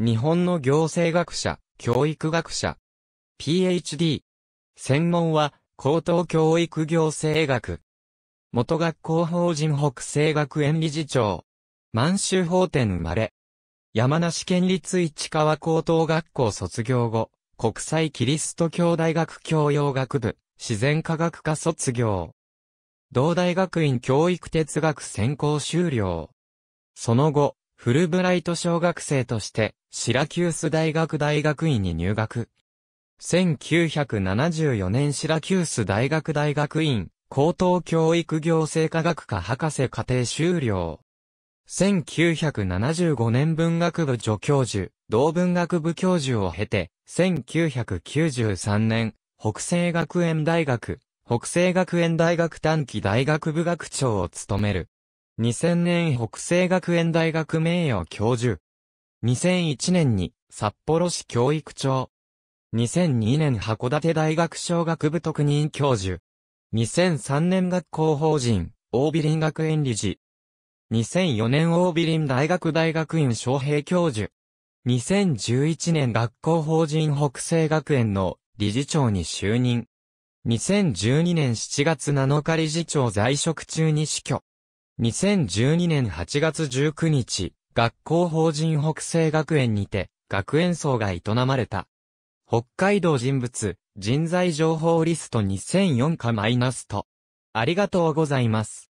日本の行政学者、教育学者。PhD。専門は、高等教育行政学。元学校法人北西学園理事長。満州法典生まれ。山梨県立市川高等学校卒業後、国際キリスト教大学教養学部、自然科学科卒業。同大学院教育哲学専攻修了。その後、フルブライト小学生として、シラキュース大学大学院に入学。1974年シラキュース大学大学院高等教育行政科学科博士課程修了。1975年文学部助教授、同文学部教授を経て、1993年、北西学園大学、北西学園大学短期大学部学長を務める。2000年北西学園大学名誉教授、2001年に札幌市教育長。2002年函館大学小学部特任教授。2003年学校法人、大美林学園理事。2004年大美林大学大学院招聘教授。2011年学校法人北西学園の理事長に就任。2012年7月7日理事長在職中に死去。2012年8月19日、学校法人北西学園にて、学園層が営まれた。北海道人物、人材情報リスト2004かマイナスと。ありがとうございます。